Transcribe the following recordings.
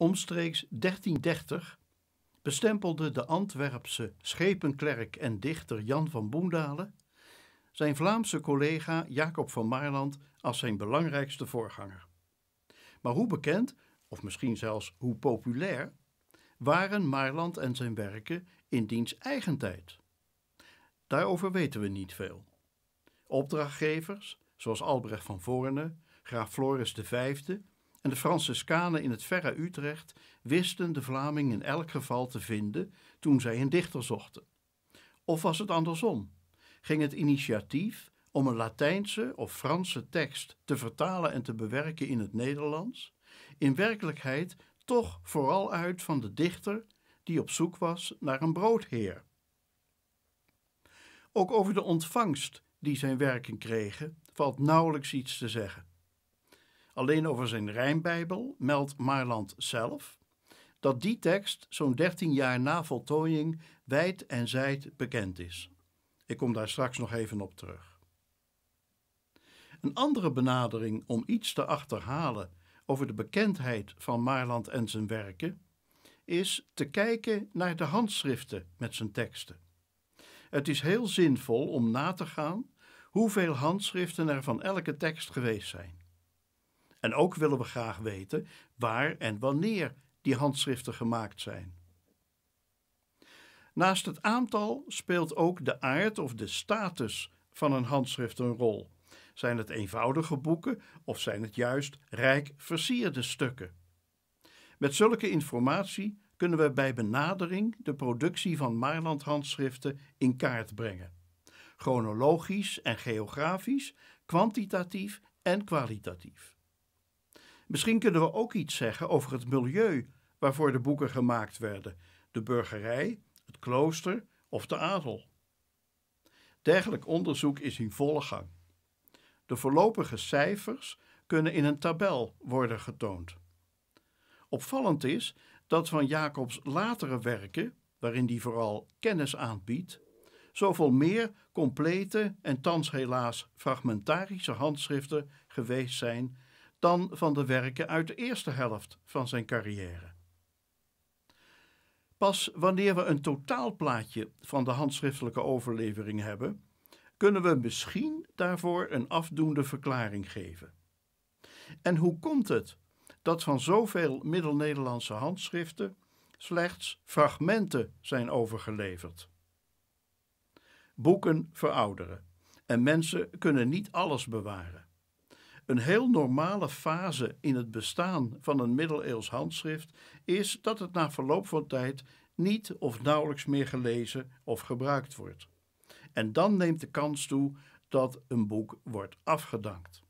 Omstreeks 1330 bestempelde de Antwerpse schepenklerk en dichter Jan van Boendalen zijn Vlaamse collega Jacob van Maarland als zijn belangrijkste voorganger. Maar hoe bekend, of misschien zelfs hoe populair, waren Maarland en zijn werken in diens eigen tijd? Daarover weten we niet veel. Opdrachtgevers, zoals Albrecht van Voorne, graaf Floris V en de Franciscanen in het verre Utrecht wisten de Vlaming in elk geval te vinden toen zij een dichter zochten. Of was het andersom? Ging het initiatief om een Latijnse of Franse tekst te vertalen en te bewerken in het Nederlands in werkelijkheid toch vooral uit van de dichter die op zoek was naar een broodheer? Ook over de ontvangst die zijn werken kregen valt nauwelijks iets te zeggen. Alleen over zijn Rijnbijbel meldt Marland zelf dat die tekst zo'n 13 jaar na voltooiing wijd en zijd bekend is. Ik kom daar straks nog even op terug. Een andere benadering om iets te achterhalen over de bekendheid van Marland en zijn werken is te kijken naar de handschriften met zijn teksten. Het is heel zinvol om na te gaan hoeveel handschriften er van elke tekst geweest zijn. En ook willen we graag weten waar en wanneer die handschriften gemaakt zijn. Naast het aantal speelt ook de aard of de status van een handschrift een rol. Zijn het eenvoudige boeken of zijn het juist rijk versierde stukken? Met zulke informatie kunnen we bij benadering de productie van Maarland-handschriften in kaart brengen. Chronologisch en geografisch, kwantitatief en kwalitatief. Misschien kunnen we ook iets zeggen over het milieu waarvoor de boeken gemaakt werden: de burgerij, het klooster of de adel. Dergelijk onderzoek is in volle gang. De voorlopige cijfers kunnen in een tabel worden getoond. Opvallend is dat van Jacobs latere werken, waarin hij vooral kennis aanbiedt, zoveel meer complete en thans helaas fragmentarische handschriften geweest zijn dan van de werken uit de eerste helft van zijn carrière. Pas wanneer we een totaalplaatje van de handschriftelijke overlevering hebben, kunnen we misschien daarvoor een afdoende verklaring geven. En hoe komt het dat van zoveel Middel-Nederlandse handschriften slechts fragmenten zijn overgeleverd? Boeken verouderen en mensen kunnen niet alles bewaren. Een heel normale fase in het bestaan van een middeleeuws handschrift is dat het na verloop van tijd niet of nauwelijks meer gelezen of gebruikt wordt. En dan neemt de kans toe dat een boek wordt afgedankt.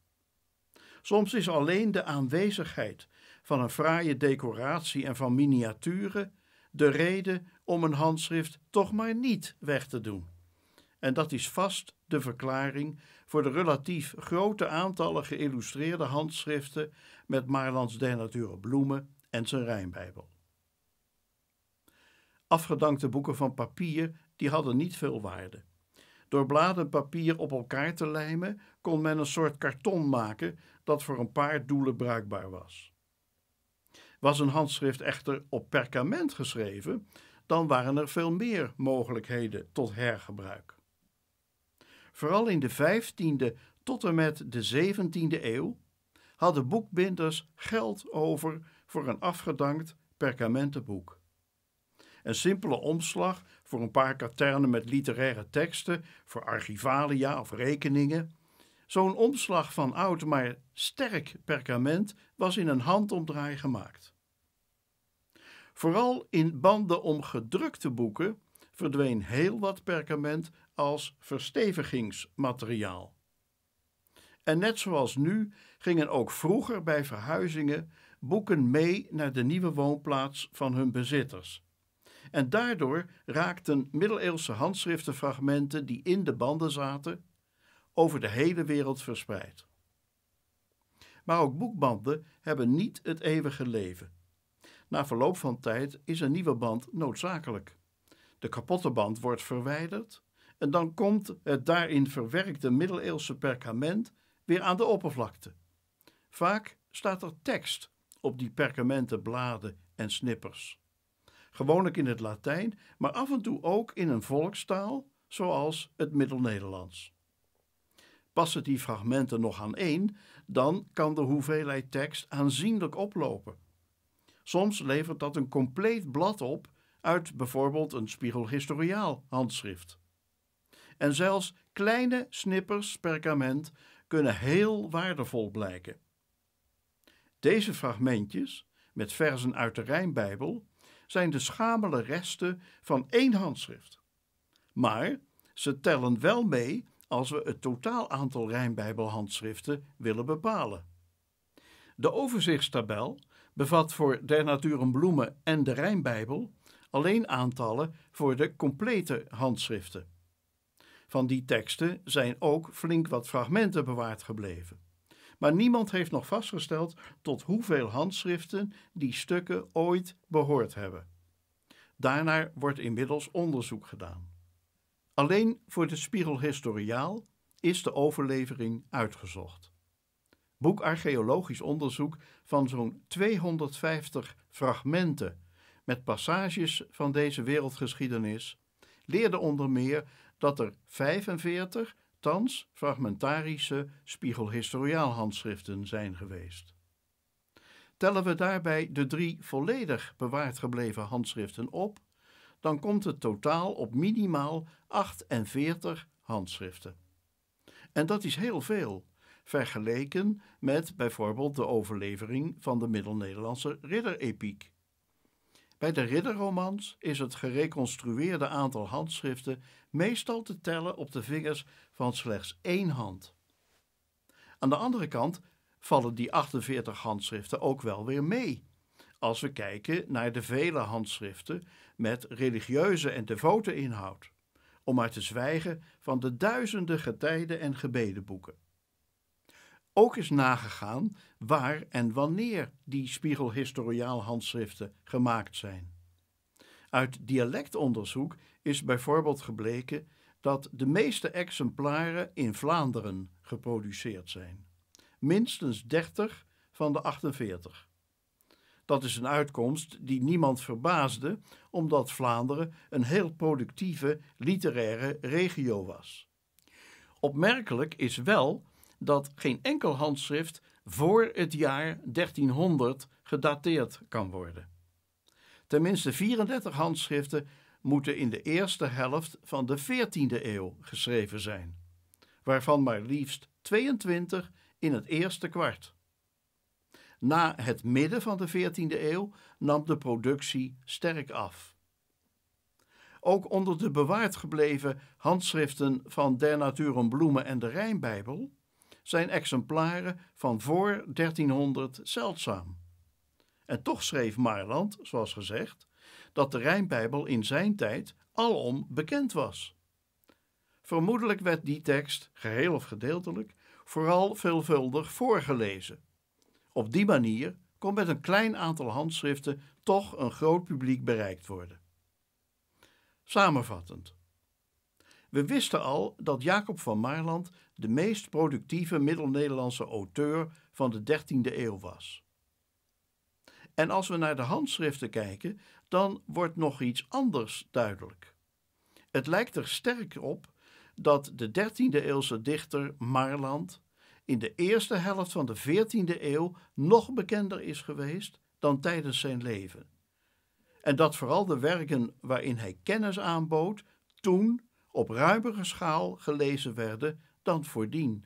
Soms is alleen de aanwezigheid van een fraaie decoratie en van miniaturen de reden om een handschrift toch maar niet weg te doen. En dat is vast de verklaring voor de relatief grote aantallen geïllustreerde handschriften met Marlands der Nature Bloemen en zijn Rijnbijbel. Afgedankte boeken van papier die hadden niet veel waarde. Door bladen papier op elkaar te lijmen kon men een soort karton maken dat voor een paar doelen bruikbaar was. Was een handschrift echter op perkament geschreven, dan waren er veel meer mogelijkheden tot hergebruik. Vooral in de 15e tot en met de 17e eeuw hadden boekbinders geld over voor een afgedankt perkamentenboek. Een simpele omslag voor een paar katernen met literaire teksten, voor archivalia of rekeningen. Zo'n omslag van oud maar sterk perkament was in een handomdraai gemaakt. Vooral in banden om gedrukte boeken verdween heel wat perkament als verstevigingsmateriaal. En net zoals nu gingen ook vroeger bij verhuizingen boeken mee naar de nieuwe woonplaats van hun bezitters. En daardoor raakten middeleeuwse handschriftenfragmenten die in de banden zaten over de hele wereld verspreid. Maar ook boekbanden hebben niet het eeuwige leven. Na verloop van tijd is een nieuwe band noodzakelijk. De kapotte band wordt verwijderd en dan komt het daarin verwerkte middeleeuwse perkament weer aan de oppervlakte. Vaak staat er tekst op die perkamenten bladen en snippers. Gewoonlijk in het Latijn, maar af en toe ook in een volkstaal zoals het Middelnederlands. Passen die fragmenten nog aan één, dan kan de hoeveelheid tekst aanzienlijk oplopen. Soms levert dat een compleet blad op uit bijvoorbeeld een spiegelhistoriaal handschrift. En zelfs kleine snippers perkament kunnen heel waardevol blijken. Deze fragmentjes, met verzen uit de Rijnbijbel, zijn de schamele resten van één handschrift. Maar ze tellen wel mee als we het totaal aantal Rijnbijbelhandschriften willen bepalen. De overzichtstabel bevat voor Der naturen Bloemen en de Rijnbijbel alleen aantallen voor de complete handschriften. Van die teksten zijn ook flink wat fragmenten bewaard gebleven. Maar niemand heeft nog vastgesteld tot hoeveel handschriften die stukken ooit behoord hebben. Daarnaar wordt inmiddels onderzoek gedaan. Alleen voor de spiegelhistoriaal is de overlevering uitgezocht. Boekarcheologisch onderzoek van zo'n 250 fragmenten met passages van deze wereldgeschiedenis, leerde onder meer dat er 45, thans fragmentarische spiegelhistoriaal handschriften zijn geweest. Tellen we daarbij de drie volledig bewaard gebleven handschriften op, dan komt het totaal op minimaal 48 handschriften. En dat is heel veel, vergeleken met bijvoorbeeld de overlevering van de Middel-Nederlandse ridderepiek bij de ridderromans is het gereconstrueerde aantal handschriften meestal te tellen op de vingers van slechts één hand. Aan de andere kant vallen die 48 handschriften ook wel weer mee. Als we kijken naar de vele handschriften met religieuze en devote inhoud, om maar te zwijgen van de duizenden getijden en gebedenboeken ook is nagegaan waar en wanneer die spiegelhistoriaal handschriften gemaakt zijn. Uit dialectonderzoek is bijvoorbeeld gebleken dat de meeste exemplaren in Vlaanderen geproduceerd zijn. Minstens 30 van de 48. Dat is een uitkomst die niemand verbaasde, omdat Vlaanderen een heel productieve literaire regio was. Opmerkelijk is wel dat geen enkel handschrift voor het jaar 1300 gedateerd kan worden. Tenminste 34 handschriften moeten in de eerste helft van de 14e eeuw geschreven zijn, waarvan maar liefst 22 in het eerste kwart. Na het midden van de 14e eeuw nam de productie sterk af. Ook onder de bewaard gebleven handschriften van Der Naturen Bloemen en de Rijnbijbel zijn exemplaren van voor 1300 zeldzaam. En toch schreef Maarland, zoals gezegd, dat de Rijnbijbel in zijn tijd alom bekend was. Vermoedelijk werd die tekst, geheel of gedeeltelijk, vooral veelvuldig voorgelezen. Op die manier kon met een klein aantal handschriften toch een groot publiek bereikt worden. Samenvattend. We wisten al dat Jacob van Marland de meest productieve Middel-Nederlandse auteur van de 13e eeuw was. En als we naar de handschriften kijken, dan wordt nog iets anders duidelijk. Het lijkt er sterk op dat de 13e eeuwse dichter Marland in de eerste helft van de 14e eeuw nog bekender is geweest dan tijdens zijn leven. En dat vooral de werken waarin hij kennis aanbood toen op ruimere schaal gelezen werden dan voordien.